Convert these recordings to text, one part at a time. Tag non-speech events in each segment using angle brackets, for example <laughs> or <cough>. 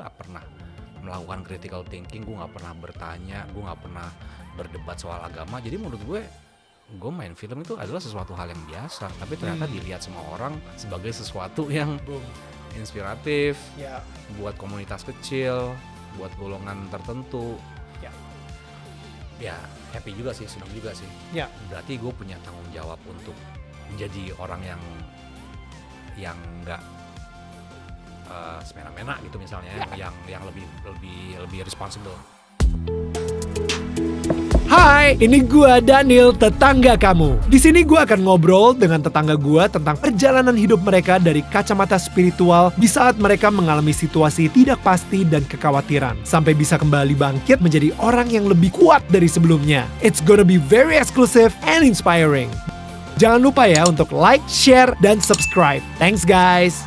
nggak pernah melakukan critical thinking gue nggak pernah bertanya gue nggak pernah berdebat soal agama jadi menurut gue gue main film itu adalah sesuatu hal yang biasa tapi ternyata hmm. dilihat semua orang sebagai sesuatu yang Boom. inspiratif yeah. buat komunitas kecil buat golongan tertentu yeah. ya happy juga sih senang juga sih yeah. berarti gue punya tanggung jawab untuk menjadi orang yang yang nggak uh, semena-mena gitu misalnya ya. yang yang lebih lebih lebih responsible. Hai, ini gua Daniel, tetangga kamu. Di sini gua akan ngobrol dengan tetangga gua tentang perjalanan hidup mereka dari kacamata spiritual di saat mereka mengalami situasi tidak pasti dan kekhawatiran sampai bisa kembali bangkit menjadi orang yang lebih kuat dari sebelumnya. It's gonna be very exclusive and inspiring. Jangan lupa ya untuk like, share, dan subscribe. Thanks guys.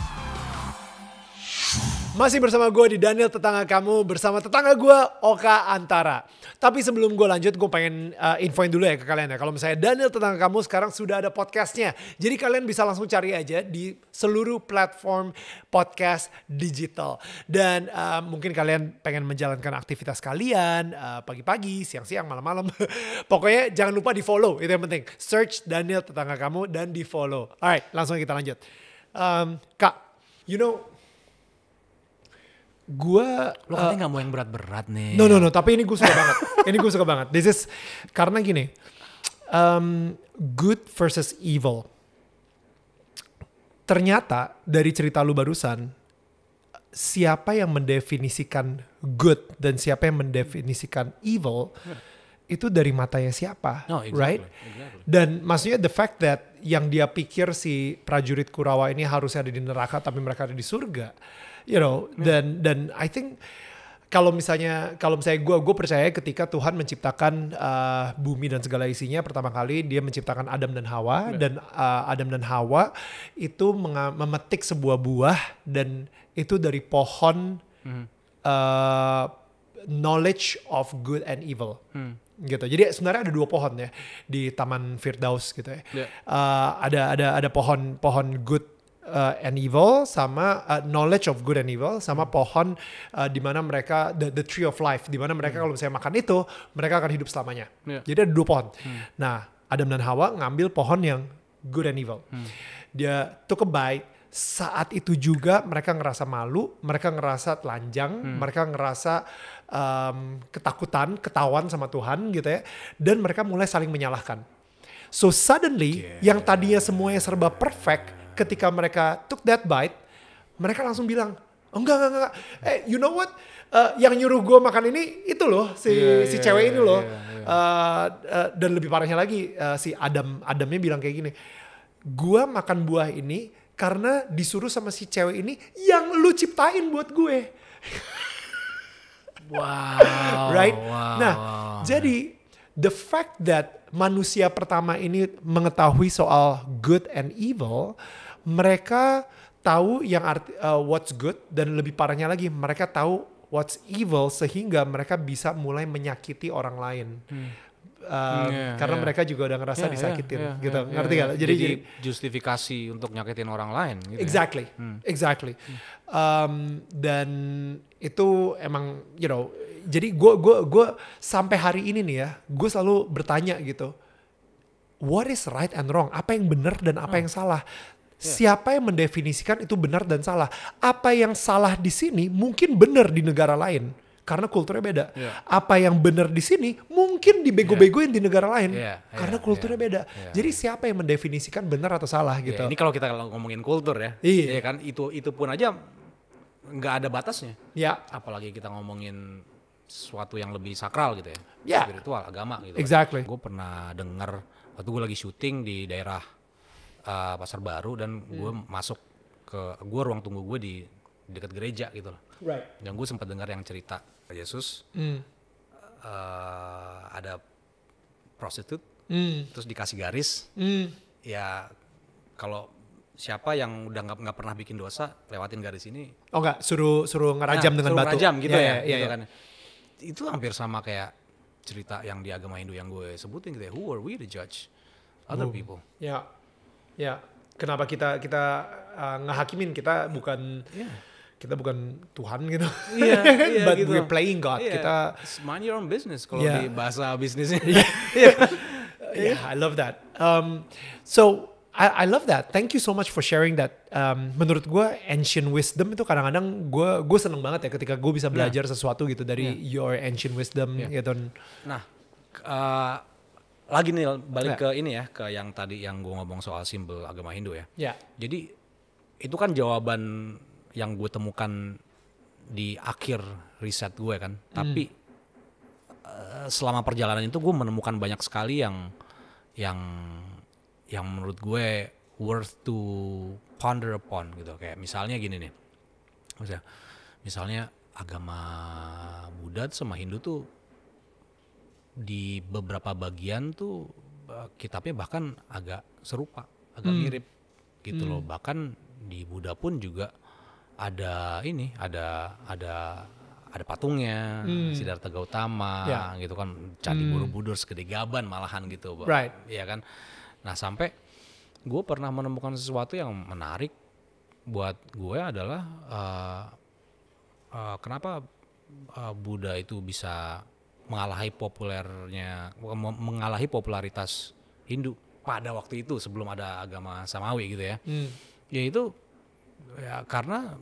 Masih bersama gue di Daniel Tetangga Kamu bersama tetangga gue Oka Antara. Tapi sebelum gue lanjut gue pengen uh, infoin dulu ya ke kalian ya. Kalau misalnya Daniel Tetangga Kamu sekarang sudah ada podcastnya. Jadi kalian bisa langsung cari aja di seluruh platform podcast digital. Dan uh, mungkin kalian pengen menjalankan aktivitas kalian uh, pagi-pagi, siang-siang, malam-malam. <laughs> Pokoknya jangan lupa di follow itu yang penting. Search Daniel Tetangga Kamu dan di follow. Alright langsung kita lanjut. Um, Kak, you know gue lo katanya eh, nggak uh, mau yang berat-berat nih no no no tapi ini gue suka banget <laughs> ini gue suka banget this is karena gini um, good versus evil ternyata dari cerita lu barusan siapa yang mendefinisikan good dan siapa yang mendefinisikan evil iya. itu dari matanya siapa no, oh, exactly, right exactly. dan maksudnya the fact that yang dia pikir si prajurit Kurawa ini harusnya ada di neraka tapi mereka ada di surga you know yeah. dan dan I think kalau misalnya kalau misalnya gue gue percaya ketika Tuhan menciptakan uh, bumi dan segala isinya pertama kali dia menciptakan Adam dan Hawa yeah. dan uh, Adam dan Hawa itu memetik sebuah buah dan itu dari pohon mm. uh, knowledge of good and evil mm. gitu jadi sebenarnya ada dua pohon ya di Taman Firdaus gitu ya yeah. uh, ada ada ada pohon pohon good uh, and evil sama uh, knowledge of good and evil sama pohon uh, di mana mereka the, the tree of life di mana mereka hmm. kalau misalnya makan itu mereka akan hidup selamanya. Yeah. Jadi ada dua pohon. Hmm. Nah, Adam dan Hawa ngambil pohon yang good and evil. Hmm. Dia took a bite saat itu juga mereka ngerasa malu, mereka ngerasa telanjang, hmm. mereka ngerasa um, ketakutan, ketahuan sama Tuhan gitu ya, dan mereka mulai saling menyalahkan. So suddenly yeah. yang tadinya semuanya serba perfect, ketika mereka took that bite, mereka langsung bilang, oh, enggak, enggak, enggak. Eh, you know what? Uh, yang nyuruh gue makan ini itu loh si yeah, iya, si cewek yeah, ini iya, loh yeah, iya, yeah. Uh, uh, dan lebih parahnya lagi uh, si Adam Adamnya bilang kayak gini gue makan buah ini karena disuruh sama si cewek ini yang lu ciptain buat gue <laughs> wow right wow, nah wow. jadi the fact that manusia pertama ini mengetahui soal good and evil mereka tahu yang arti, uh, what's good dan lebih parahnya lagi mereka tahu what's evil sehingga mereka bisa mulai menyakiti orang lain. Hmm. Uh, um, hmm, yeah, karena yeah. mereka juga udah ngerasa yeah, ya, disakitin yeah, yeah, gitu yeah, ngerti yeah, gak? Ya. Jadi, jadi justifikasi untuk nyakitin orang lain gitu ya? exactly ya? hmm. exactly hmm. um, dan itu emang you know jadi gue gua gua sampai hari ini nih ya gue selalu bertanya gitu what is right and wrong apa yang benar dan apa hmm. yang salah Ya. Siapa yang mendefinisikan itu benar dan salah? Apa yang salah di sini mungkin benar di negara lain karena kulturnya beda. Yeah. Apa yang benar di sini mungkin dibego-begoin yeah. di negara lain yeah, yeah, karena ya, kulturnya yeah, beda. Yeah. Jadi siapa yang mendefinisikan benar atau salah yeah, gitu? Ini kalau kita ngomongin kultur ya, iya yeah. kan itu itu pun aja nggak ada batasnya. Ya. Yeah. Apalagi kita ngomongin sesuatu yang lebih sakral gitu ya, yeah. spiritual, agama gitu. Kan. Exactly. Gue pernah dengar waktu gue lagi syuting di daerah uh, pasar baru dan hmm. gue masuk ke gue ruang tunggu gue di dekat gereja gitu loh. Right. Dan gue sempat dengar yang cerita Yesus hmm. uh, ada prostitut, hmm. terus dikasih garis. hmm. Ya kalau siapa yang udah nggak nggak pernah bikin dosa lewatin garis ini. Oh nggak suruh suruh ngerajam nah, dengan suruh batu. Ngerajam gitu yeah, ya. Yeah, ya, ya, gitu yeah. kan. Itu hampir sama kayak cerita yang di agama Hindu yang gue sebutin gitu ya. Who are we to judge other Ooh. people? Ya. Yeah Ya, kenapa kita kita uh, ngehakimin kita bukan yeah. kita bukan Tuhan gitu. Iya, <laughs> yeah, yeah, but gitu. we're playing God. Yeah. Kita mind your own business kalau yeah. di bahasa bisnisnya. <laughs> yeah. <laughs> yeah. yeah, I love that. Um, so I, I love that. Thank you so much for sharing that. Um, menurut gue ancient wisdom itu kadang-kadang gue gue seneng banget ya ketika gue bisa nah. belajar yeah. sesuatu gitu dari yeah. your ancient wisdom yeah. gitu. Nah, uh, lagi nih balik ya. ke ini ya ke yang tadi yang gue ngomong soal simbol agama Hindu ya. ya. Jadi itu kan jawaban yang gue temukan di akhir riset gue ya kan. Hmm. Tapi eh, selama perjalanan itu gue menemukan banyak sekali yang yang yang menurut gue worth to ponder upon gitu. Kayak misalnya gini nih. Misalnya, misalnya agama Buddha sama Hindu tuh di beberapa bagian tuh eh, kitabnya bahkan agak serupa, agak hmm. mirip gitu hmm. loh. Bahkan di Buddha pun juga ada ini, ada ada ada patungnya, hmm. Siddhartha Gautama yeah. gitu kan, candi hmm. Borobudur segede gaban malahan gitu, right. ya kan. Nah sampai gue pernah menemukan sesuatu yang menarik buat gue adalah uh, uh, kenapa uh, Buddha itu bisa mengalahi populernya mengalahi popularitas Hindu pada waktu itu sebelum ada agama samawi gitu ya. Hmm. Ya itu ya karena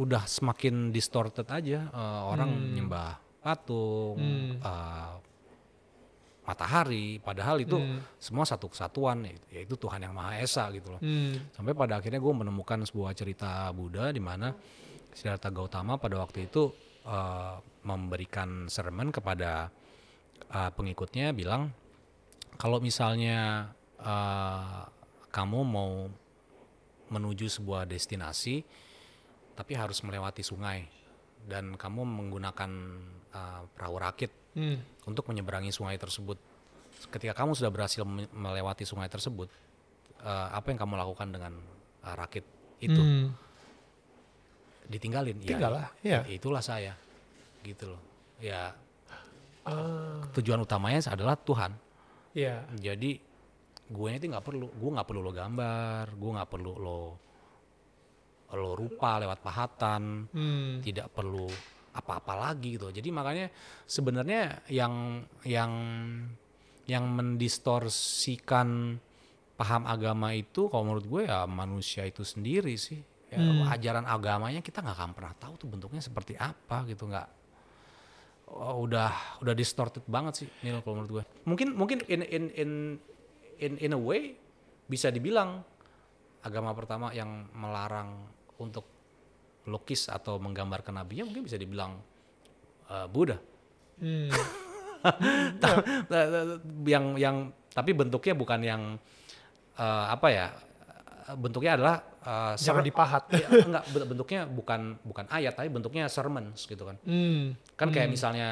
udah semakin distorted aja uh, orang hmm. nyembah patung hmm. uh, matahari padahal itu hmm. semua satu kesatuan ya, yaitu Tuhan yang Maha Esa gitu loh hmm. sampai pada akhirnya gue menemukan sebuah cerita Buddha di mana Siddhartha Gautama pada waktu itu uh, memberikan sermon kepada uh, pengikutnya bilang kalau misalnya uh, kamu mau menuju sebuah destinasi tapi harus melewati sungai dan kamu menggunakan uh, perahu rakit hmm. untuk menyeberangi sungai tersebut ketika kamu sudah berhasil melewati sungai tersebut uh, apa yang kamu lakukan dengan uh, rakit itu hmm ditinggalin ya, lah ya, ya, ya itulah saya gitu loh ya uh. tujuan utamanya adalah Tuhan ya jadi gue itu nggak perlu gue nggak perlu lo gambar gue nggak perlu lo lo rupa lewat pahatan hmm. tidak perlu apa-apa lagi gitu jadi makanya sebenarnya yang yang yang mendistorsikan paham agama itu kalau menurut gue ya manusia itu sendiri sih ya, hmm. ajaran agamanya kita nggak akan pernah tahu tuh bentuknya seperti apa gitu nggak oh, udah udah distorted banget sih kalau menurut gue mungkin mungkin in in in in in a way bisa dibilang agama pertama yang melarang untuk lukis atau menggambar kenabian mungkin bisa dibilang uh, Buddha hmm. <laughs> yang yang tapi bentuknya bukan yang uh, apa ya eh, bentuknya adalah uh, jangan dipahat. Ya, enggak bentuknya bukan bukan ayat tapi bentuknya sermons gitu kan. Hmm. Kan kayak hmm. misalnya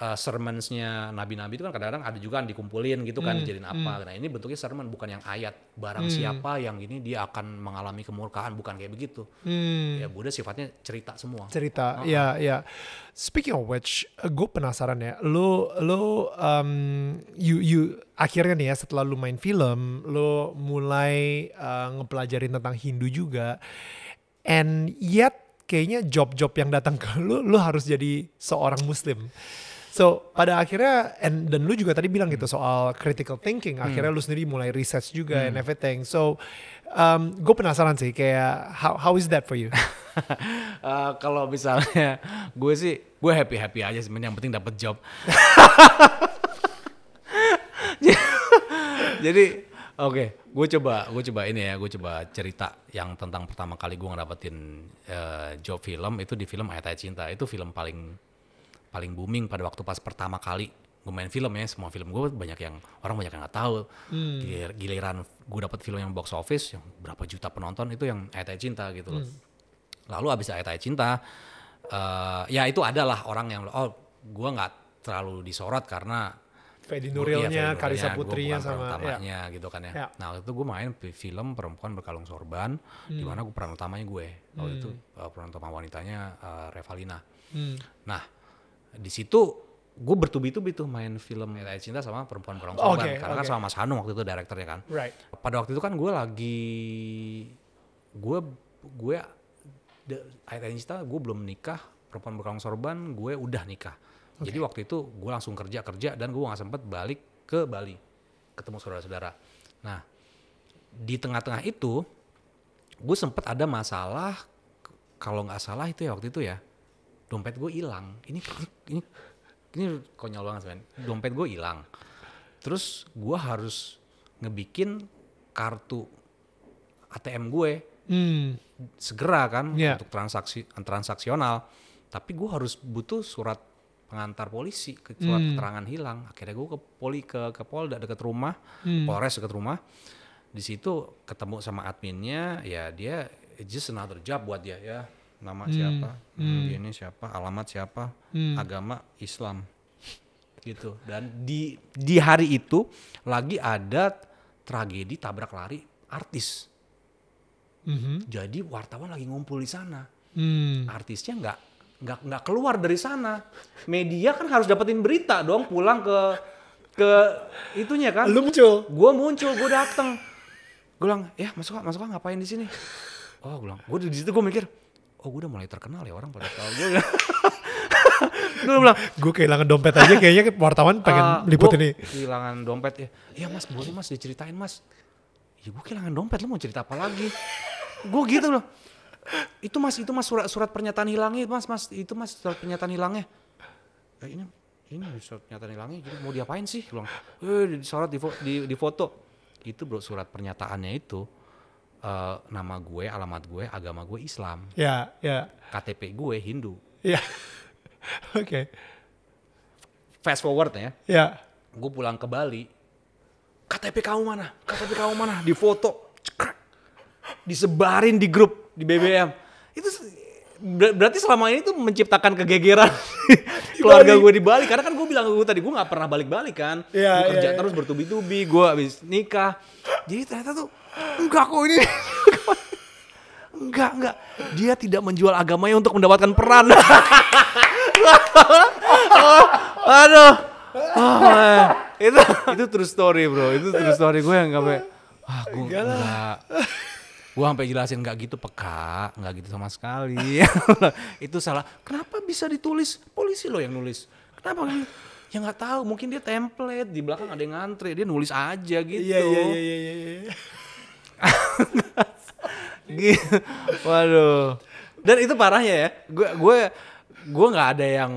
uh, sermonsnya nabi-nabi itu kan kadang-kadang ada juga yang dikumpulin gitu kan hmm, jadiin hmm. apa. Hmm. Nah ini bentuknya sermon bukan yang ayat. Barang hmm. siapa yang ini dia akan mengalami kemurkaan bukan kayak begitu. Hmm. Ya Buddha sifatnya cerita semua. Cerita, uh ya ya. Speaking of which, gue penasaran ya. Lo lo um, you you akhirnya nih ya setelah lo main film, lo mulai uh, ngepelajarin tentang Hindu juga. And yet kayaknya job-job yang datang ke lu, lu harus jadi seorang muslim. So pada akhirnya and dan lu juga tadi bilang gitu soal critical thinking. Hmm. Akhirnya lu sendiri mulai research juga hmm. and everything. So um, gue penasaran sih kayak how how is that for you? <laughs> uh, kalau misalnya gue sih gue happy happy aja sih. Yang penting dapat job. <laughs> Jadi oke, okay, gue coba gue coba ini ya, gue coba cerita yang tentang pertama kali gue ngedapetin uh, job film itu di film Ayat Ayat Cinta. Itu film paling paling booming pada waktu pas pertama kali gue main film ya semua film gue banyak yang orang banyak yang nggak tahu hmm. Gilir, giliran gue dapat film yang box office yang berapa juta penonton itu yang ayat ayat cinta gitu loh hmm. lalu abis ayat ayat cinta uh, ya itu adalah orang yang oh gue nggak terlalu disorot karena Fedi Nurilnya, iya, ya, Karisa Putrinya sama utamanya ya. gitu kan ya. ya. Nah waktu itu gue main film perempuan berkalung sorban, hmm. di mana gue peran utamanya gue. Waktu hmm. itu eh, peran utama wanitanya uh, Revalina. Hmm. Nah di situ gue bertubi-tubi tuh main film Ayat Ayat Cinta sama Perempuan Kurang sorban okay, karena okay. kan sama Mas Hanung waktu itu direkturnya kan. Right. Pada waktu itu kan gue lagi gue gue Ayat Ayat Cinta gue belum nikah Perempuan Kurang Sorban gue udah nikah. Okay. Jadi waktu itu gue langsung kerja kerja dan gue nggak sempet balik ke Bali ketemu saudara-saudara. Nah di tengah-tengah itu gue sempet ada masalah kalau nggak salah itu ya waktu itu ya dompet gue hilang ini ini ini konyol banget men dompet gue hilang terus gue harus ngebikin kartu ATM gue hmm. segera kan yeah. untuk transaksi transaksional tapi gue harus butuh surat pengantar polisi ke surat hmm. keterangan hilang akhirnya gue ke poli ke ke polda deket rumah hmm. polres deket rumah di situ ketemu sama adminnya ya dia just another job buat dia ya nama hmm. siapa hmm, hmm. ini siapa alamat siapa hmm. agama Islam gitu dan di di hari itu lagi ada tragedi tabrak lari artis mm-hmm. jadi wartawan lagi ngumpul di sana mm. artisnya nggak nggak nggak keluar dari sana media kan harus dapetin berita dong pulang ke ke itunya kan lu muncul gue muncul gue dateng gue bilang ya masuk masuk ngapain di sini oh gue bilang gue di situ gue mikir oh gue udah mulai terkenal ya orang pada <laughs> tahu gue gue bilang gue kehilangan dompet aja kayaknya wartawan pengen uh, ah, liput ini kehilangan dompet ya iya mas boleh mas diceritain mas ya gue kehilangan dompet lo mau cerita apa lagi gue gitu loh itu mas itu mas surat surat pernyataan hilangnya mas mas itu mas surat pernyataan hilangnya ya, ini ini surat pernyataan hilangnya jadi mau diapain sih bilang eh di di, di, di foto itu bro surat pernyataannya itu uh, nama gue, alamat gue, agama gue Islam. Ya, ya. KTP gue Hindu. Ya. <laughs> Oke. okay. Fast forward ya. Ya. Gue pulang ke Bali. KTP kamu mana? KTP kamu mana? Di foto. Disebarin di grup di BBM. Itu ber berarti selama ini tuh menciptakan kegegeran <laughs> keluarga gue di Bali karena kan gue bilang gue tadi gue nggak pernah balik balik kan yeah, gue kerja yeah, terus iya. bertubi-tubi gue habis nikah jadi ternyata tuh enggak kok ini <laughs> enggak enggak dia tidak menjual agamanya untuk mendapatkan peran <laughs> oh, aduh oh, eh. itu itu true story bro itu true story gue yang sampai ah gue enggak gue sampai jelasin nggak gitu peka nggak gitu sama sekali <laughs> itu salah kenapa bisa ditulis polisi loh yang nulis kenapa ya nggak tahu mungkin dia template di belakang ada yang ngantri dia nulis aja gitu iya iya iya iya <laughs> gitu waduh dan itu parahnya ya gue gue gue nggak ada yang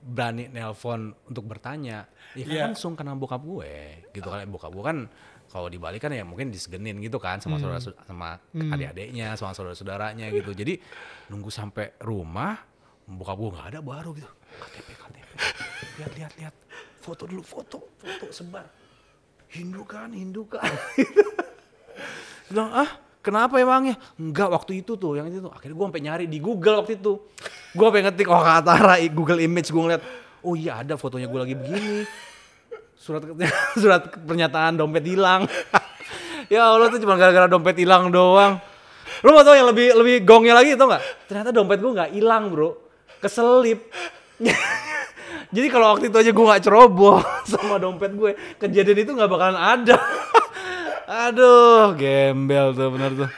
berani nelpon untuk bertanya ya kan yeah. langsung kena bokap gue gitu kan bokap gue kan kalau dibalik kan ya mungkin disegenin gitu kan sama hmm. saudara sama hmm. adik-adiknya sama saudara-saudaranya gitu <laughs> jadi nunggu sampai rumah buka buka nggak ada baru gitu KTP KTP lihat lihat lihat foto dulu foto foto sebar Hindu kan Hindu kan <laughs> bilang ah kenapa emangnya ya, enggak waktu itu tuh yang itu akhirnya gue sampai nyari di Google waktu itu gue pengen ngetik oh Katara Google Image gue ngeliat oh iya ada fotonya gue lagi begini surat <laughs> surat pernyataan dompet hilang. <laughs> ya Allah tuh cuma gara-gara dompet hilang doang. Lu mau tau yang lebih lebih gongnya lagi tau nggak? Ternyata dompet gue nggak hilang bro, keselip. <laughs> Jadi kalau waktu itu aja gue nggak ceroboh sama dompet gue, kejadian itu nggak bakalan ada. Aduh, gembel tuh bener tuh.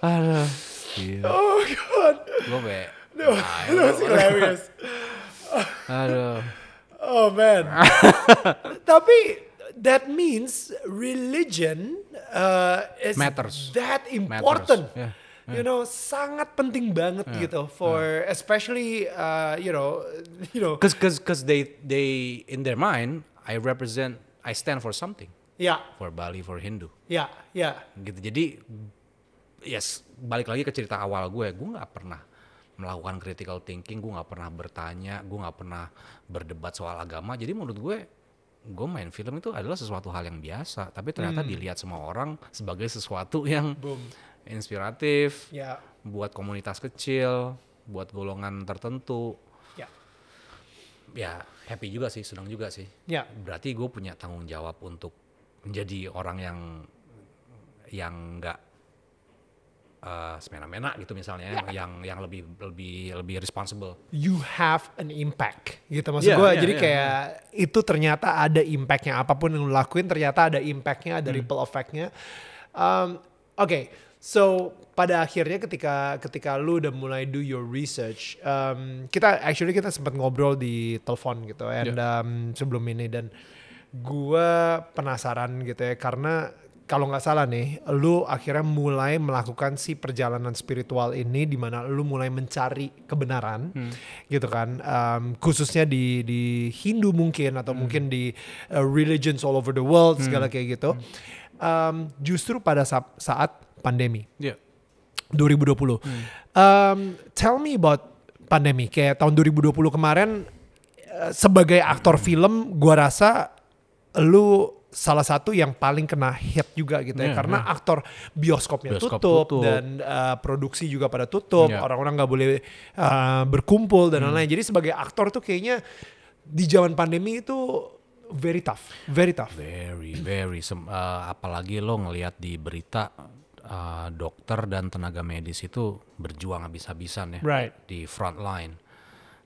Aduh. Gila. Oh god. Gue kayak No, that was hilarious. <laughs> Aduh. Oh man. <laughs> Tapi that means religion uh, is matters. That important. Matters. Yeah. Yeah. You know, sangat penting banget yeah. gitu for yeah. especially uh, you know, <laughs> you know. Cause, cause, cause they they in their mind, I represent, I stand for something. Ya. Yeah. For Bali, for Hindu. Ya, yeah, ya. Yeah. Gitu. Jadi, yes, balik lagi ke cerita awal gue, gue nggak pernah melakukan critical thinking gue nggak pernah bertanya gue nggak pernah berdebat soal agama jadi menurut gue gue main film itu adalah sesuatu hal yang biasa tapi ternyata hmm. dilihat semua orang sebagai sesuatu yang Boom. inspiratif ya. buat komunitas kecil buat golongan tertentu ya. ya happy juga sih senang juga sih ya. berarti gue punya tanggung jawab untuk menjadi orang yang yang nggak uh, semena-mena gitu misalnya yeah. yang yang lebih lebih lebih responsible. You have an impact gitu maksud yeah, gue. Yeah, jadi yeah, kayak yeah. itu ternyata ada impactnya apapun yang lu lakuin ternyata ada impactnya ada hmm. ripple effectnya. Um, Oke, okay. so pada akhirnya ketika ketika lu udah mulai do your research, um, kita actually kita sempat ngobrol di telepon gitu, iya. and yeah. um, sebelum ini dan gue penasaran gitu ya karena kalau nggak salah nih, lu akhirnya mulai melakukan si perjalanan spiritual ini di mana lu mulai mencari kebenaran, hmm. gitu kan? Um, khususnya di di Hindu mungkin atau hmm. mungkin di uh, religions all over the world hmm. segala kayak gitu. Um, justru pada sa saat pandemi. Yeah. 2020. Hmm. Um, tell me about pandemi. Kayak tahun 2020 kemarin eh, sebagai aktor film, gua rasa lu salah satu yang paling kena hit juga gitu yeah, ya hmm, karena yeah. Hmm. aktor bioskopnya Bioskop tutup, tutup dan uh, produksi juga pada tutup yeah. orang-orang nggak boleh uh, berkumpul dan hmm. lain-lain hmm. jadi sebagai aktor tuh kayaknya di zaman pandemi itu very tough very tough very very Sem uh, apalagi lo ngelihat di berita uh, dokter dan tenaga medis itu berjuang habis-habisan ya right. di front line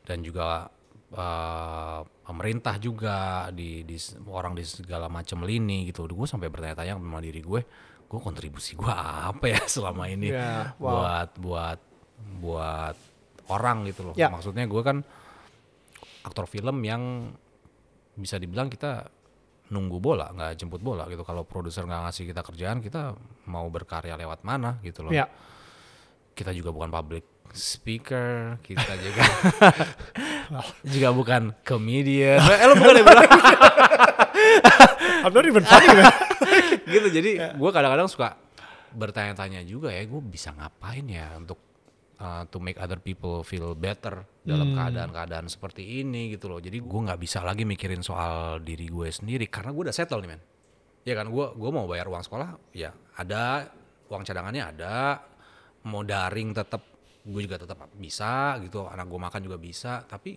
dan juga uh, pemerintah juga di, di orang di segala macam lini gitu gue sampai bertanya-tanya sama diri gue gue kontribusi gue apa ya selama ini yeah, wow. buat buat buat orang gitu loh yeah. maksudnya gue kan aktor film yang bisa dibilang kita nunggu bola nggak jemput bola gitu kalau produser nggak ngasih kita kerjaan kita mau berkarya lewat mana gitu loh yeah. kita juga bukan public speaker kita juga <laughs> juga bukan comedian. <laughs> eh lo bukan yang bilang. <laughs> I'm not even funny man. <laughs> gitu jadi yeah. gue kadang-kadang suka bertanya-tanya juga ya gue bisa ngapain ya untuk uh, to make other people feel better dalam keadaan hmm. keadaan-keadaan seperti ini gitu loh. Jadi gue nggak bisa lagi mikirin soal diri gue sendiri karena gue udah settle nih men. Ya kan gue gue mau bayar uang sekolah ya ada uang cadangannya ada mau daring tetap gue juga tetap bisa gitu anak gue makan juga bisa tapi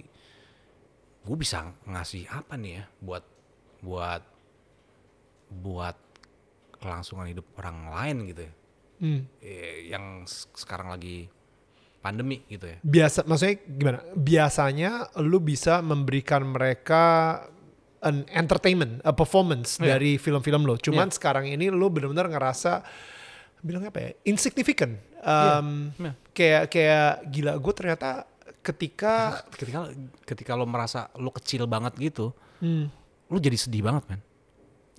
gue bisa ngasih apa nih ya buat buat buat kelangsungan hidup orang lain gitu ya hmm. Iya, yang sekarang lagi pandemi gitu ya biasa maksudnya gimana biasanya lu bisa memberikan mereka an entertainment a performance yeah. dari film-film lo cuman yeah. sekarang ini lu benar-benar ngerasa bilangnya apa ya insignificant um, yeah. Yeah kayak kayak gila gue ternyata ketika nah, ketika ketika lo merasa lo kecil banget gitu hmm. lo jadi sedih banget man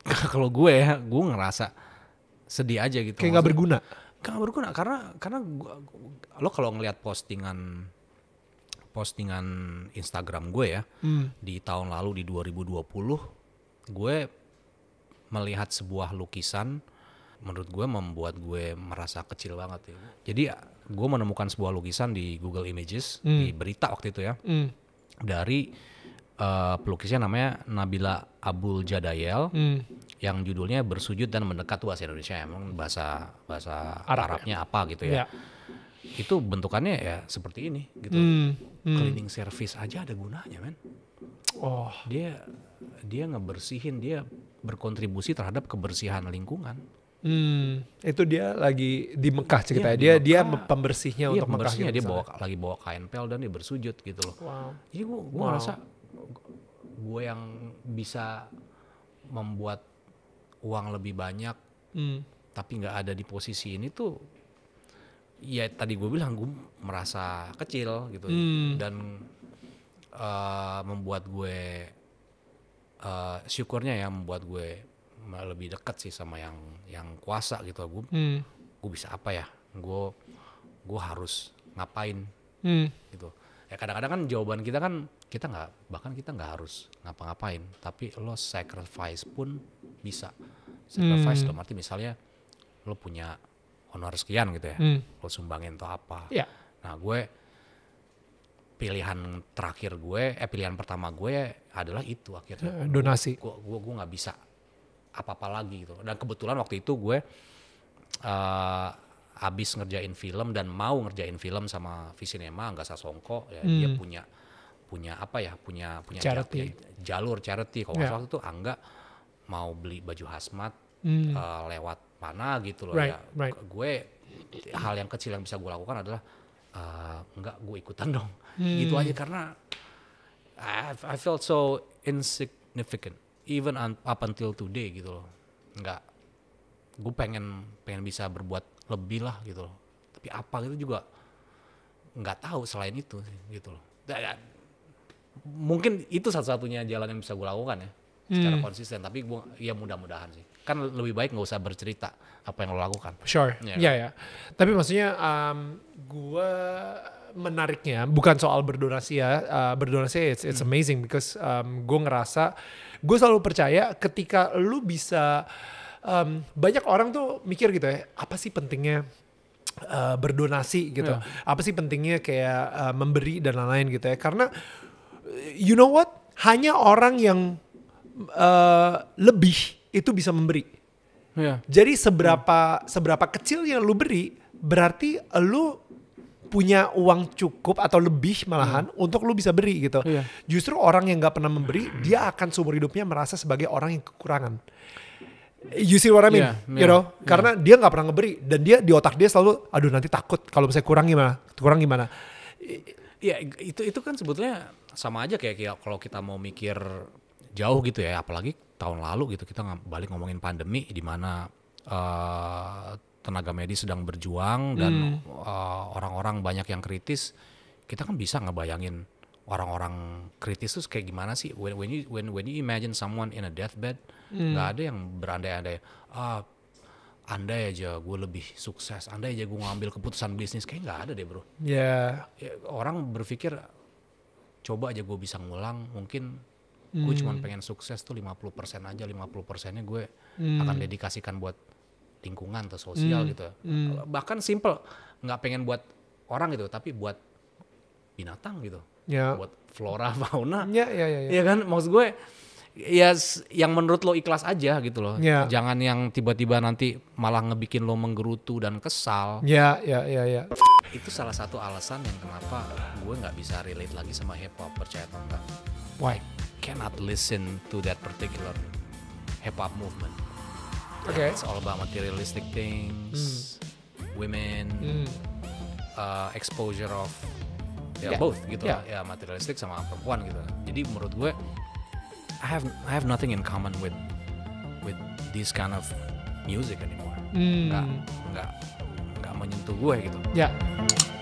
<laughs> kalau gue ya gue ngerasa sedih aja gitu kayak nggak berguna nggak berguna karena karena gua, lo kalau ngelihat postingan postingan Instagram gue ya hmm. di tahun lalu di 2020 gue melihat sebuah lukisan menurut gue membuat gue merasa kecil banget ya. Jadi gue menemukan sebuah lukisan di Google Images mm. di hmm. berita waktu itu ya mm. dari uh, pelukisnya namanya Nabila Abul Jadayel mm. yang judulnya bersujud dan mendekat tuas Indonesia emang bahasa bahasa Arab, ya? Arabnya ya. apa gitu ya. Yeah itu bentukannya ya seperti ini gitu. mm. Mm. Cleaning service aja ada gunanya, men. Oh, dia dia ngebersihin, dia berkontribusi terhadap kebersihan lingkungan. Hmm, itu dia lagi di Mekah iya, ceritanya. Dia dia, Mekah. dia pembersihnya iya, untuk pembersihnya Mekah. dia bawa lagi bawa kain pel dan dia bersujud gitu loh. Wow. Jadi iya, gua gua wow. rasa gue yang bisa membuat uang lebih banyak hmm. tapi nggak ada di posisi ini tuh ya tadi gue bilang gue merasa kecil gitu hmm. dan uh, membuat gue uh, syukurnya ya membuat gue lebih dekat sih sama yang yang kuasa gitu gue hmm. gue bisa apa ya gue gue harus ngapain hmm. gitu ya kadang-kadang kan jawaban kita kan kita nggak bahkan kita nggak harus ngapa-ngapain tapi lo sacrifice pun bisa sacrifice hmm. lo arti misalnya lo punya honor sekian gitu ya hmm. lo sumbangin atau apa ya. nah gue pilihan terakhir gue eh pilihan pertama gue adalah itu akhirnya eh, donasi gue gue gue nggak bisa apa-apa lagi gitu. Dan kebetulan waktu itu gue uh, habis ngerjain film dan mau ngerjain film sama Visinema Angga Sasongko ya hmm. dia punya punya apa ya punya punya charity. Ya, jalur charity kalau yeah. Ya. waktu itu Angga mau beli baju hazmat hmm. uh, lewat mana gitu loh right, ya right. gue hal yang kecil yang bisa gue lakukan adalah uh, eh, enggak gue ikutan dong hmm. gitu aja karena I, I felt so insignificant even up until today gitu loh nggak gue pengen pengen bisa berbuat lebih lah gitu loh tapi apa gitu juga nggak tahu selain itu gitu loh ya, mungkin itu satu-satunya jalan yang bisa gue lakukan ya secara hmm. konsisten tapi gue ya mudah-mudahan sih kan lebih baik nggak usah bercerita apa yang lo lakukan sure iya iya, kan? ya ya yeah, tapi maksudnya um, gue menariknya bukan soal berdonasi ya uh, berdonasi it's, it's hmm. amazing because um, gue ngerasa gue selalu percaya ketika lu bisa um, banyak orang tuh mikir gitu ya apa sih pentingnya uh, berdonasi gitu yeah. apa sih pentingnya kayak uh, memberi dan lain-lain gitu ya karena you know what hanya orang yang uh, lebih itu bisa memberi yeah. jadi seberapa yeah. seberapa kecil yang lu beri berarti lu punya uang cukup atau lebih malahan hmm. untuk lu bisa beri gitu. Iya. Justru orang yang gak pernah memberi, dia akan seumur hidupnya merasa sebagai orang yang kekurangan. You see what I mean? Yeah, yeah, you know, yeah. karena dia gak pernah ngeberi dan dia di otak dia selalu, aduh nanti takut kalau misalnya kurang gimana, kurang gimana. Iya itu itu kan sebetulnya sama aja kayak kalau kita mau mikir jauh gitu ya, apalagi tahun lalu gitu kita balik ngomongin pandemi di mana uh, tenaga medis sedang berjuang dan hmm. eh, orang-orang uh, banyak yang kritis, kita kan bisa ngebayangin orang-orang kritis itu kayak gimana sih? When, when you when when you imagine someone in a deathbed, hmm. nggak hmm. ada yang berandai-andai. Ah, andai aja gue lebih sukses, andai aja gue ngambil keputusan bisnis, kayak nggak ada deh bro. Yeah. Ya, orang berpikir coba aja gue bisa ngulang, mungkin hmm. gue cuma pengen sukses tuh 50% aja, 50 persennya gue hmm. akan dedikasikan buat lingkungan atau sosial hmm. gitu hmm. bahkan simple nggak pengen buat orang gitu tapi buat binatang gitu yeah. buat flora <laughs> fauna ya yeah, ya yeah, ya yeah, ya iya kan maksud gue ya yang menurut lo ikhlas aja gitu loh yeah. jangan yang tiba-tiba nanti malah ngebikin lo menggerutu dan kesal ya ya ya ya itu salah satu alasan yang kenapa gue nggak bisa relate lagi sama hip hop percaya atau enggak why I cannot listen to that particular hip hop movement Okay. It's all about materialistic things, mm. women, mm. Uh, exposure of ya yeah, yeah. both gitu yeah. ya materialistik sama perempuan gitu. Jadi menurut gue I have I have nothing in common with with this kind of music anymore. Mm. Nggak nggak nggak menyentuh gue gitu. Ya. Yeah.